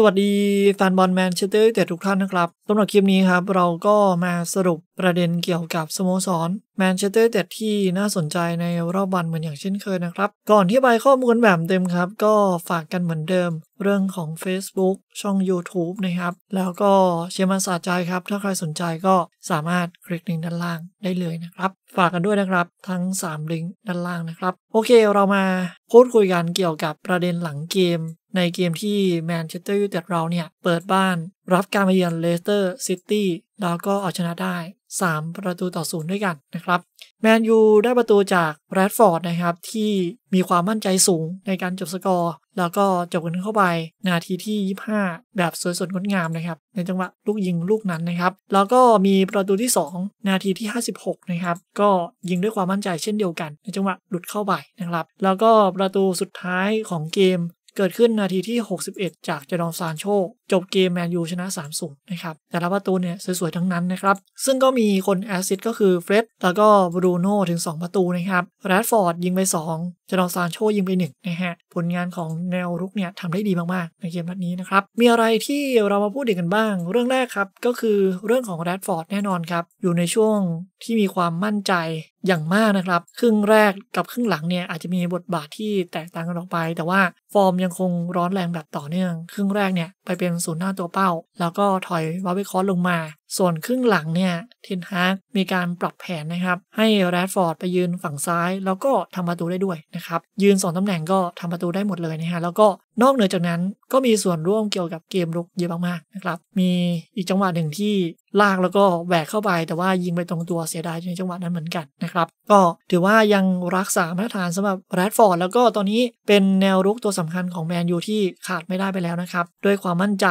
สวัสดีแฟนบอลแมนเชสเตอร์ยูไนเต็ดทุกท่านนะครับสำหรับคลิปนี้ครับ เราก็มาสรุปประเด็นเกี่ยวกับสโมสรแมนเชสเตอร์ยูไนเต็ดที่น่าสนใจในรอบวันเหมือนอย่างเช่นเคยนะครับ ก่อนที่ไปข้อมูลแบบเต็มครับ ก็ฝากกันเหมือนเดิมเรื่องของ Facebook ช่อง YouTube นะครับ แล้วก็เชียร์มัสาใจครับ ถ้าใครสนใจก็สามารถคลิกลิงก์ด้านล่างได้เลยนะครับฝากกันด้วยนะครับทั้ง 3 ลิงก์ด้านล่างนะครับ โอเคเรามาพูดคุยกันเกี่ยวกับประเด็นหลังเกมในเกมที่แมนเชสเตอร์ยูไนเต็ดเราเนี่ย เปิดบ้านรับการมาเยือนเลสเตอร์ซิตี้แล้วก็เอาชนะได้ 3 ประตูต่อศูนย์ด้วยกันนะครับแมนยูได้ประตูจากแรดฟอร์ดนะครับที่มีความมั่นใจสูงในการจบสกอร์ แล้วก็จบกันเข้าไปนาทีที่ 25 แบบสวยสดงดงามนะครับ ในจังหวะลูกยิงลูกนั้นนะครับ แล้วก็มีประตูที่ 2 นาทีที่ 56 นะครับ ก็ยิงด้วยความมั่นใจเช่นเดียวกัน ในจังหวะหลุดเข้าไปนะครับ แล้วก็ประตูสุดท้ายของเกมเกิดขึ้นนาทีที่ 61 จากเจดอนซานโชจบเกมแมนยูชนะ 3 0 นะครับแต่ละประตูเนี่ย สวย ๆ ทั้งนั้นนะครับ ซึ่งก็มีคนแอสซิสก็คือเฟร็ดแล้วก็บรูโน่ถึง 2 ประตูนะครับแรดฟอร์ดยิงไป 2จอนซานโชยิงไป 1 นะฮะ ผลงานของแนวรุกเนี่ยทำได้ดีมากๆ ในเกมนัดนี้นะครับ มีอะไรที่เรามาพูดถดงกกันบ้าง เรื่องแรกครับก็คือเรื่องของแรดฟอร์ดแน่นอนครับ อยู่ในช่วงที่มีความมั่นใจอย่างมากนะครับ ครึ่งแรกกับครึ่งหลังเนี่ย อาจจะมีบทบาทที่แตกต่างกันออกไป แต่ว่าฟอร์มยังคงร้อนแรงแบบต่อเนื่อง ครึ่งแรกเนี่ยไปเป็นศูนย์หน้าตัวเป้า แล้วก็ถอยวาเวคอสลงมาส่วนครึ่งหลังเนี่ยทินฮาก มีการปรับแผนนะครับ ให้แรดฟอร์ดไปยืนฝั่งซ้ายแล้วก็ทำประตูได้ด้วยนะครับ ยืน 2ตำแหน่งก็ทำประตูได้หมดเลยนะฮะแล้วก็นอกเหนือจากนั้นก็มีส่วนร่วมเกี่ยวกับเกมรุกเยอะมากๆนะครับมีอีกจังหวะหนึ่งที่ลากแล้วก็แหวกเข้าไป แต่ว่ายิงไปตรงตัวเสียดายในจังหวะนั้นเหมือนกันนะครับก็ถือว่ายังรักษามาตรฐานสำหรับแรดฟอร์ดแล้วก็ตอนนี้เป็นแนวรุกตัวสำคัญของแมนยูที่ขาดไม่ได้ไปแล้วนะครับ ด้วยความมั่นใจ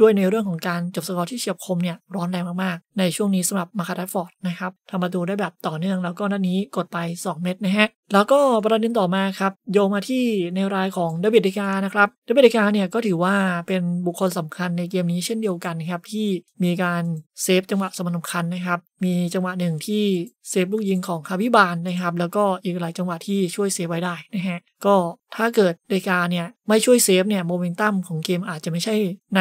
ด้วยในเรื่องของการจบสกอร์ที่เฉียบคมเนี่ยร้อนแรงมากๆในช่วงนี้สำหรับมาคาร์ดฟอร์ดนะครับทำประตูได้แบบต่อเนื่องแล้วก็นัดนี้กดไป 2 เม็ดนะฮะแล้วก็ประเด็นต่อมาครับ โยงมาที่ในรายของเดวิดเดกานะครับเดวิดเดกาเนี่ยก็ถือว่าเป็นบุคคลสำคัญในเกมนี้เช่นเดียวกันครับ ที่มีการเซฟจังหวะสำคัญนะครับมีจังหวะหนึ่งที่เซฟลูกยิงของคาบิบานนะครับ แล้วก็อีกหลายจังหวะที่ช่วยเซฟไว้ได้นะฮะ ก็ถ้าเกิดเดกาเนี่ย ไม่ช่วยเซฟเนี่ยโมเมนตัมของเกมอาจจะไม่ใช่ ใน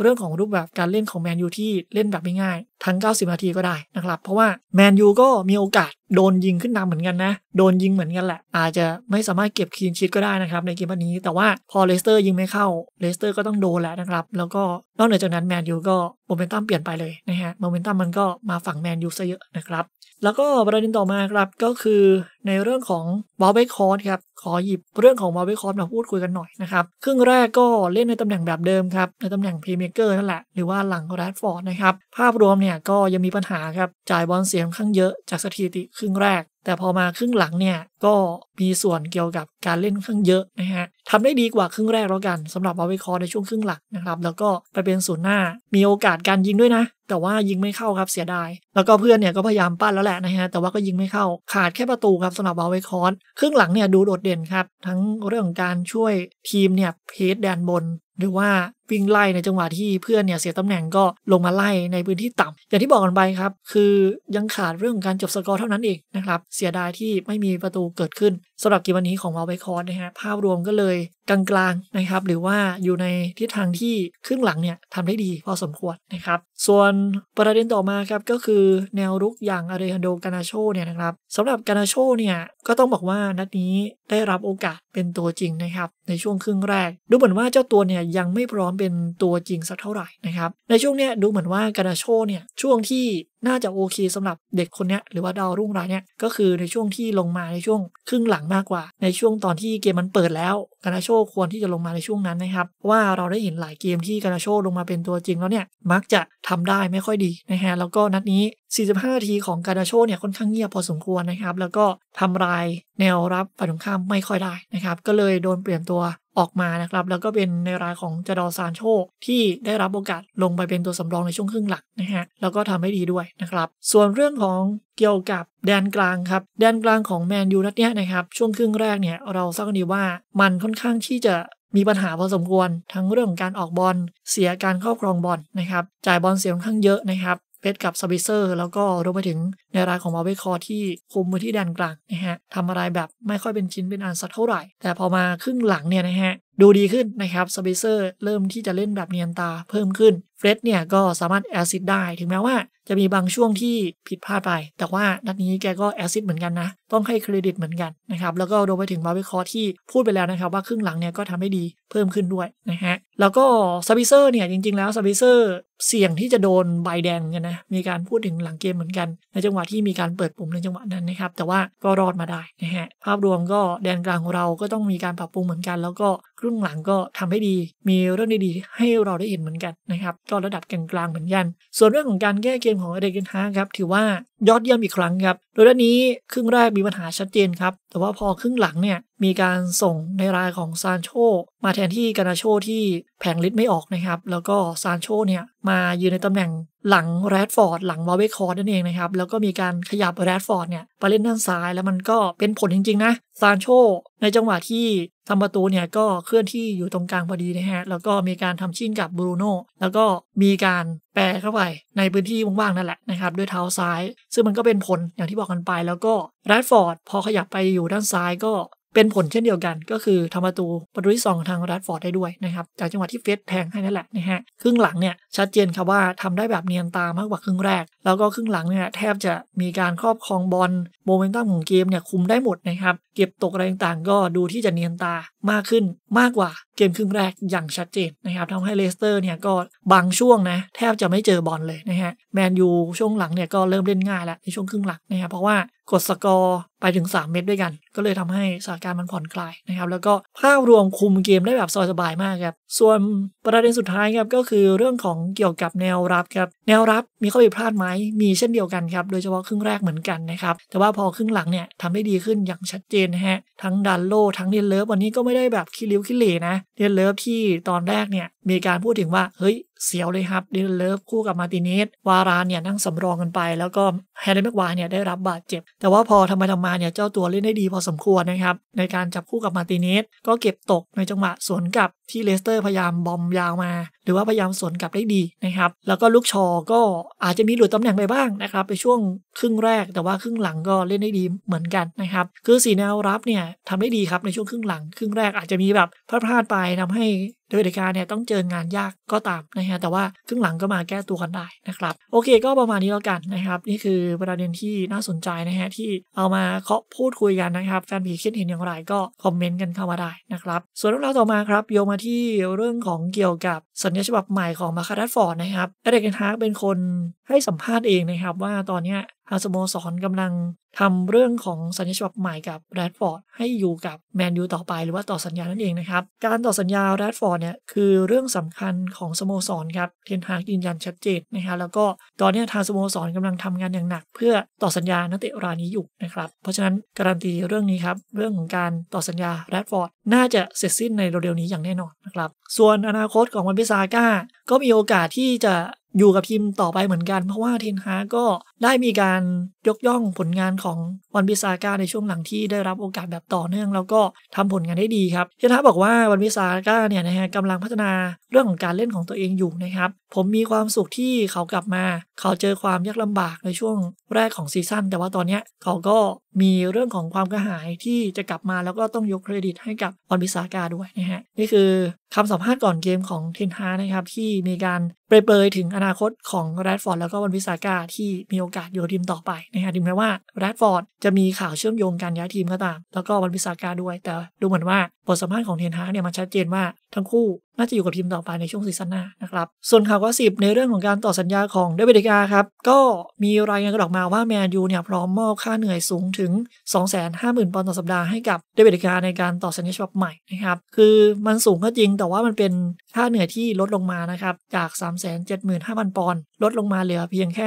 เรื่องของรูปแบบการเล่นของแมนยูที่เล่นแบบไม่ง่าย ทั้ง 90 นาทีก็ได้นะครับ เพราะว่าแมนยูก็มีโอกาสโดนยิงขึ้นนำเหมือนกันนะ โดนยิงเหมือนกันแหละ อาจจะไม่สามารถเก็บคีนชิดก็ได้นะครับในเกมวันนี้แต่ว่าพอเลสเตอร์ยิงไม่เข้าเลสเตอร์ก็ต้องโดนแหละนะครับ แล้วก็นอกเหนือจากนั้นแมนยูก็โมเมนตัมเปลี่ยนไปเลยนะฮะโมเมนตัมมันก็มาฝั่งแมนยูซะเยอะนะครับ แล้วก็ประเด็นต่อมาครับก็คือในเรื่องของวาลเวคอร์ครับ ขอหยิบเรื่องของวาลเวคอร์มาพูดคุยกันหน่อยนะครับ ครึ่งแรกก็เล่นในตำแหน่งแบบเดิมครับ ในตำแหน่งพรีเมเกอร์นั่นแหละ หรือว่าหลังแรดฟอร์ดนะครับ ภาพรวมเนี่ยก็ยังมีปัญหาครับจ่ายบอลเสียงข้างเยอะจากสถิติครึ่งแรก แต่พอมาครึ่งหลังเนี่ย ก็มีส่วนเกี่ยวกับการเล่นข้างเยอะนะฮะทำได้ดีกว่าครึ่งแรกแล้วกันสำหรับวาวคอในช่วงครึ่งหลังนะครับ แล้วก็ไปเป็นศูนย์หน้ามีโอกาสการยิงด้วยนะ แต่ว่ายิงไม่เข้าครับเสียดายแล้วก็เพื่อนเนี่ยก็พยายามปั้นแล้วแหละนะฮะแต่ว่าก็ยิงไม่เข้าขาดแค่ประตูครับับสำหรับวาลเวคอนครึ่งหลังเนี่ยดูโดดเด่นครับ ทั้งเรื่องการช่วยทีมเนี่ยเพจแดนบน หรือว่าวิ่งไล่ในจังหวะที่เพื่อนเนี่ยเสียตำแหน่งก็ลงมาไล่ในพื้นที่ต่ำอย่างที่บอกกันไปครับ คือยังขาดเรื่องของการจบสกอร์เท่านั้นเองนะครับเสียดายที่ไม่มีประตูเกิดขึ้นสำหรับกีวันนี้ของวาไปคอร์นะฮะภาพรวมก็เลยกลางๆนะครับหรือว่าอยู่ในทิศทางที่ ครึ่งหลังเนี่ยทำได้ดีพอสมควรนะครับส่วนประเด็นต่อมาครับก็คือแนวรุกอย่างอาเรฮันโดกานาโชเนี่ยนะครับสำหรับกานาโชเนี่ยก็ต้องบอกว่านัดนี้ได้รับโอกาสเป็นตัวจริงนะครับในช่วงครึ่งแรกดูเหมือนว่าเจ้าตัวเนี่ยยังไม่พร้อมเป็นตัวจริงสักเท่าไหร่นะครับในช่วงเนี้ยดูเหมือนว่ากานาโชเนี่ยช่วงที่น่าจะโอเคสำหรับเด็กคนนี้หรือว่าดาวรุ่งรายเนี่ยก็คือในช่วงที่ลงมาในช่วง ครึ่งหลังมากกว่า ในช่วงตอนที่เกมมันเปิดแล้วกานาโชควรที่จะลงมาในช่วงนั้นนะครับว่าเราได้เห็นหลายเกมที่กานาโชลงมาเป็นตัวจริงแล้วเนี่ยมักจะทำได้ไม่ค่อยดีนะฮะแล้วก็นัดนี้ 45ทีของกานาโชเนี่ยค่อนข้างเงียบพอสมควรนะครับแล้วก็ทำลายแนวรับฝ่ายตรงข้ามไม่ค่อยได้นะครับก็เลยโดนเปลี่ยนตัวออกมานะครับแล้วก็เป็นในรายของจดอซานโชที่ได้รับโอกาสลงไปเป็นตัวสำรองในช่วงครึ่งหลักนะฮะ แล้วก็ทำให้ดีด้วยนะครับ ส่วนเรื่องของเกี่ยวกับแดนกลางครับ แดนกลางของแมนยูนัดเนี้ยนะครับ ช่วงครึ่งแรกเนี่ยเราทราบกันดีว่า มันค่อนข้างที่จะมีปัญหาพอสมควร ทั้งเรื่องของการออกบอลเสียการครอบครองบอลนะครับจ่ายบอลเสียค่อนข้างเยอะนะครับเพชรกับสวิเซอร์ แล้วก็รวมไปถึงในรายของมาเวคอที่คุมมือที่แดนกลางนะฮะทำอะไรแบบไม่ค่อยเป็นชิ้นเป็นอันสักเท่าไหร่ แต่พอมาครึ่งหลังเนี่ยนะฮะดูดีขึ้นนะครับสเปเซอร์ เริ่มที่จะเล่นแบบเนียนตาเพิ่มขึ้น เฟรดเนี่ยก็สามารถแอซิดได้ถึงแม้ว่า จะมีบางช่วงที่ผิดพลาดไป แต่ว่านัดนี้แกก็แอซิดเหมือนกันนะ ต้องให้เครดิตเหมือนกันนะครับ แล้วก็โดยไปถึงมาวิคอที่พูดไปแล้วนะครับ ว่าครึ่งหลังเนี่ยก็ทำให้ดีเพิ่มขึ้นด้วยนะฮะ แล้วก็สเปเซอร์เนี่ย จริงๆแล้วสเปเซอร์เสี่ยงที่จะโดนใบแดงกันนะ มีการพูดถึงหลังเกมเหมือนกัน ในจังหวะที่มีการเปิดปุ่มในจังหวะนั้นนะครับ แต่ว่าก็รอดมาได้นะฮะ ภาพรวมก็แดนกลางของเราก็ต้องมีการปรับปรุงเหมือนกัน แล้วก็คุร่งหลังก็ทำให้ดี มีเรื่องดีๆให้เราได้เห็นเหมือนกันนะครับก็ระดับกลางๆเหมือนกัน ส่วนเรื่องของการแก้เกมของเอเดนฮาครับ ถือว่ายอดเยี่ยมอีกครั้งครับ โดยด้านนี้ครึ่งแรกมีปัญหาชัดเจนครับ แต่ว่าพอครึ่งหลังเนี่ยมีการส่งในรายของซานโชมาแทนที่กานาโชที่แผงลิ์ไม่ออกนะครับ แล้วก็ซานโชเนี่ย มายืนในตำแหน่งหลังแรดฟอร์ดหลังวาเวคอร์ดนั่นเองนะครับ แล้วก็มีการขยับแรดฟอร์ดเนี่ยไปเล่นด้านซ้ายแล้วมันก็เป็นผลจริงๆนะซานโชในจังหวะที่ทำประตูเนี่ย ก็เคลื่อนที่อยู่ตรงกลางพอดีนะฮะ แล้วก็มีการทำชิ้นกับบรูโน่แล้วก็มีการแปรเข้าไปในพื้นที่ว่างๆนั่นแหละนะครับด้วยเท้าซ้าย ซึ่งมันก็เป็นผลอย่างที่บอกกันไป แล้วก็แรดฟอร์ดพอขยับไปอยู่ด้านซ้ายก็เป็นผลเช่นเดียวกันก็คือทำประตูประตูที่สองทางรัดฟอร์ดได้ด้วยนะครับ จากจังหวะที่เฟสแทงให้นั่นแหละนะฮะครึ่งหลังเนี่ยชัดเจนครับว่าทำได้แบบเนียนตามากกว่าครึ่งแรกแล้วก็ครึ่งหลังเนี่ยแทบจะมีการครอบครองบอลโมเมนตัมของเกมเนี่ยคุมได้หมดนะครับ เก็บตกอะไรต่างๆก็ดูที่จะเนียนตามากขึ้นมากกว่าเกมครึ่งแรกอย่างชัดเจนนะครับทำให้เลสเตอร์เนี่ยก็บางช่วงนะ แทบจะไม่เจอบอลเลยนะฮะ แมนยูช่วงหลังเนี่ยก็เริ่มเล่นง่ายแล้วในช่วงครึ่งหลังนะครับ เพราะว่ากดสกอร์ไปถึง 3 เม็ดด้วยกัน ก็เลยทำให้สถานการณ์มันผ่อนคลายนะครับ แล้วก็ภาพรวมคุมเกมได้แบบสบายมากครับ ส่วนประเด็นสุดท้ายครับก็คือเรื่องของเกี่ยวกับแนวรับครับแนวรับมีข้อผิดพลาดไหมมีเช่นเดียวกันครับโดยเฉพาะครึ่งแรกเหมือนกันนะครับแต่ว่าพอครึ่งหลังเนี่ยทำได้ดีขึ้นอย่างชัดเจนนะฮะทั้งดันโลทั้งเดนเลิฟวันนี้ก็ไม่ได้แบบคิลิวคิเลนะเรียนเลิฟที่ตอนแรกเนี่ยมีการพูดถึงว่าเฮ้ยเสียวเลยครับดิลเลิฟคู่กับมาติเนสวารานเนี่ย นั่งสำรองกันไปแล้วก็แฮร์รี่แม็กวายเนี่ย ได้รับบาดเจ็บ แต่ว่าพอทำไปทำมาเนี่ย เจ้าตัวเล่นได้ดีพอสมควรนะครับ ในการจับคู่กับมาติเนสก็เก็บตกในจังหวะสวนกลับที่เลสเตอร์พยายามบอมยาวมา หรือว่าพยายามสวนกลับได้ดีนะครับ แล้วก็ลูกชอก็อาจจะมีหลุดตำแหน่งไปบ้างนะครับในช่วงครึ่งแรกแต่ว่าครึ่งหลังก็เล่นได้ดีเหมือนกันนะครับคือสีแนวรับเนี่ยทำได้ดีครับในช่วงครึ่งหลัง ครึ่งแรกอาจจะมีแบบพลาดพลาดไปทำให้โดยเดกาเนี่ยต้องเจองานยากก็ตามนะฮะแต่ว่าครึ่งหลังก็มาแก้ตัวกันได้นะครับโอเคก็ประมาณนี้แล้วกันนะครับนี่คือประเด็นที่น่าสนใจนะฮะที่เอามาเคาะพูดคุยกันนะครับแฟนผีคิดเห็นอย่างไรก็คอมเมนต์กันเข้ามาได้นะครับส่วนเรื่องราวต่อมาครับโยมาที่เรื่องของเกี่ยวกับสัญญาฉบับใหม่ของมาคารัดฟอร์ดนะครับเอเดกเนฮาร์กเป็นคนให้สัมภาษณ์เองนะครับ ว่าตอนนี้ทางสโมสรกำลังทำเรื่องของสัญญาฉบับใหม่กับแรดฟอร์ดให้อยู่กับแมนยูต่อไป หรือว่าต่อสัญญานั่นเองนะครับการต่อสัญญาแรดฟอร์ดเนี่ยคือเรื่องสำคัญของสโมสรครับเทนฮากยืนยันชัดเจนนะครับแล้วก็ตอนนี้ทางสโมสรกำลังทำงานอย่างหนัก เพื่อต่อสัญญานักเตะรายนี้อยู่นะครับเพราะฉะนั้นการันตีเรื่องนี้ครับเรื่องของการต่อสัญญาแรดฟอร์ดน่าจะเสร็จสิ้นในเร็วๆนี้อย่างแน่นอนนะครับ ส่วนอนาคตของวันพิซาก้าก็มีโอกาสที่จะอยู่กับทีมต่อไปเหมือนกัน เพราะว่าเทนฮาก็ได้มีการยกย่องผลงานของวันพิซาก้าในช่วงหลังที่ได้รับโอกาสแบบต่อเนื่อง แล้วก็ทำผลงานได้ดีครับเทนฮาบอกว่าวันพิซาก้าเนี่ยนะฮะกำลังพัฒนาเรื่องของการเล่นของตัวเองอยู่นะครับ ผมมีความสุขที่เขากลับมา เขาเจอความยากลำบากในช่วงแรกของซีซั่นแต่ว่าตอนนี้เขาก็มีเรื่องของความกระหายที่จะกลับมาแล้วก็ต้องยกเครดิตให้กับออนบิซาก้าด้วยนะฮะ นี่คือคำสัมภาษณ์ก่อนเกมของเทนฮานะครับ ที่มีการเปรยถึงอนาคตของแรดฟอร์ดแล้วก็วันวิสาก้าที่มีโอกาสโยทีมต่อไปนะฮะดิถึงแม้ว่าแรดฟอร์ดจะมีข่าวเชื่อมโยงการย้ายทีมก็ตามแล้วก็วันวิสาก้าด้วย แต่ดูเหมือนว่าบทสัมภาษณ์ของเทนฮาเนี่ยมันชัดเจนว่า ทั้งคู่น่าจะอยู่กับทีมต่อไปในช่วงซีซั่นหน้านะครับ ส่วนข่าวก็สิบในเรื่องของการต่อสัญญาของเดวิดกาครับก็มีรายงานกระออกมาว่าแมนยูเนี่ยพร้อมมอบค่าเหนื่อยสูงถึง 250,000ปอนด์ต่อสัปดาห์ให้กับเดวิดกาในการต่อสัญญาฉบับใหม่นะครับคือมันสูงก็จริงแต่ว่ามันเป็นค่าเหนื่อยที่ลดลงมานะครับจาก3แสนเจ็ดหมื่นห้าพันปอนลดลงมาเหลือเพียงแค่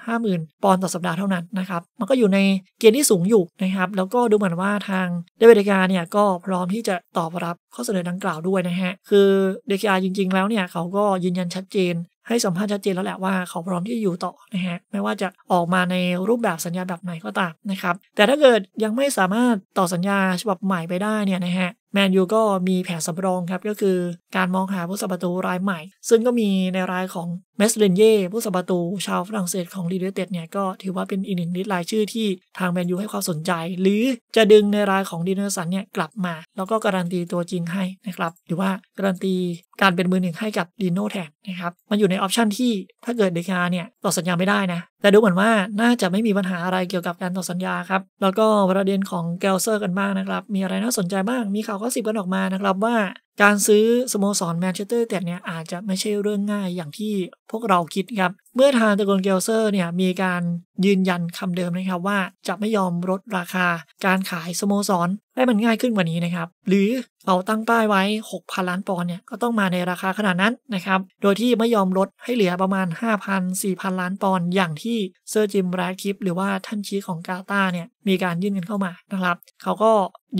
250,000 ปอนด์ต่อสัปดาห์เท่านั้นนะครับ มันก็อยู่ในเกณฑ์ที่สูงอยู่นะครับ แล้วก็ดูเหมือนว่าทางเดวิดกาเนี่ยก็พร้อมที่จะตอบรับข้อเสนอดังกล่าวด้วยนะฮะ คือเดกาจริงๆแล้วเนี่ยเขาก็ยืนยันชัดเจน ให้สัมภาษณ์ชัดเจนแล้วแหละว่าเขาพร้อมที่จะอยู่ต่อนะฮะ ไม่ว่าจะออกมาในรูปแบบสัญญาแบบไหนก็ตามนะครับ แต่ถ้าเกิดยังไม่สามารถต่อสัญญาฉบับใหม่ไปได้เนี่ยนะฮะแมนยูก็มีแผนสำรองครับก็คือการมองหาผู้สาประตูรายใหม่ซึ่งก็มีในรายของเมสเรนเย่ผู้สาประตูชาวฝรั่งเศสของลีเดเต็ดเนี่ยก็ถือว่าเป็นอีกหนึ่งลิสต์รายชื่อที่ทางแมนยูให้ความสนใจ หรือจะดึงในรายของดีเนอร์สันเนี่ยกลับมา แล้วก็การันตีตัวจริงให้นะครับ หรือว่าการันตีการเป็นมือหนึ่งให้กับดีโนแทนนะครับ มันอยู่ในออปชันที่ถ้าเกิดเดคาเนี่ยต่อสัญญาไม่ได้นะแต่ดูเหมือนว่าน่าจะไม่มีปัญหาอะไรเกี่ยวกับการต่อสัญญาครับ แล้วก็ประเด็นของแกลเซอร์กันบ้างนะครับ มีอะไรน่าสนใจบ้างมีข่าวก็สิบกันออกมานะครับ ว่าการซื้อสโมสรแมนเชสเตอร์แต่เนี่ย อาจจะไม่ใช่เรื่องง่ายอย่างที่พวกเราคิดครับ เมื่อทางตระกูลเกลเซอร์เนี่ย มีการยืนยันคำเดิมนะครับว่าจะไม่ยอมลดราคาการขายสโมสรให้มันง่ายขึ้นกว่านี้นะครับ หรือเราตั้งป้ายไว้ 6,000 ล้านปอนด์เนี่ย ก็ต้องมาในราคาขนาดนั้นนะครับ โดยที่ไม่ยอมลดให้เหลือประมาณ 5,000 4,000 ล้านปอนด์อย่างที่เซอร์จิมแรคคิป หรือว่าท่านชี้ของกาตาเนี่ย มีการยื่นเงินเข้ามานะครับเขาก็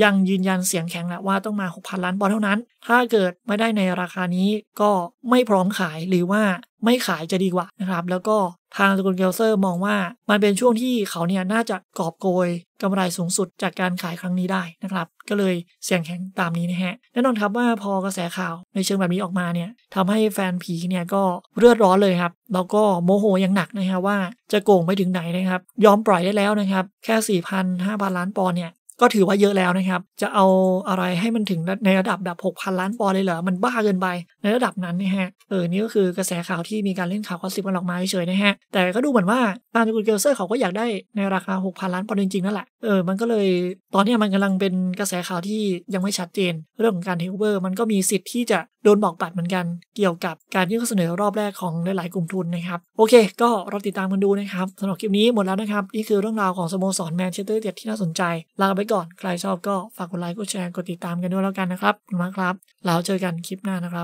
ยังยืนยันเสียงแข็งแหละว่าต้องมา 6,000 ล้านปอนด์เท่านั้น ถ้าเกิดไม่ได้ในราคานี้ก็ไม่พร้อมขายหรือว่าไม่ขายจะดีกว่านะครับ แล้วก็ทางสกุลเกลเซอร์มองว่ามันเป็นช่วงที่เขาเนี่ยน่าจะกอบโกยกำไรสูงสุดจากการขายครั้งนี้ได้นะครับ ก็เลยเสียงแข็งตามนี้นะฮะ แน่นอนครับว่าพอกระแสข่าวในเชิงแบบนี้ออกมาเนี่ยทำให้แฟนผีเนี่ยก็เลือดร้อนเลยครับ แล้วก็โมโหอย่างหนักนะฮะว่า จะโกงไปถึงไหนนะครับ ยอมปล่อยได้แล้วนะครับแค่4 0 0 0 5,000 ล้านปอนเนี่ยก็ถือว่าเยอะแล้วนะครับ จะเอาอะไรให้มันถึงในระดับแบบ6,000 ล้านปอนด์เลยเหรอ มันบ้าเกินไป ในระดับนั้นนะฮะ เออนี่ก็คือกระแสข่าวที่มีการเล่นข่าวคอสิบกันออกมาเฉยๆนะฮะ แต่ก็ดูเหมือนว่า ตามคุณเกลเซอร์เขาก็อยากได้ในราคา 6,000 ล้านปอนด์จริงๆ นั่นแหละ เออมันก็เลย ตอนนี้มันกำลังเป็นกระแสข่าวที่ยังไม่ชัดเจน เรื่องของการเทคโอเวอร์มันก็มีสิทธิ์ที่จะโดนบอกปัดเหมือนกัน เกี่ยวกับการยื่นข้อเสนอรอบแรกของหลาย ๆกลุ่มทุนนะครับ โอเค ก็เราติดตามกันดูนะครับสำหรับคลิปนี้ หมดแล้วนะครับนี่คือเรื่องราวของสโมสรแมนเชสเตอร์เดียดที่น่าสนใจลาไปก่อนใครชอบก็ฝากกดไลค์กดแชร์กดติดตามกันด้วยแล้วกันนะครับขอบคุณมากครับแล้วเจอกันคลิปหน้านะครับ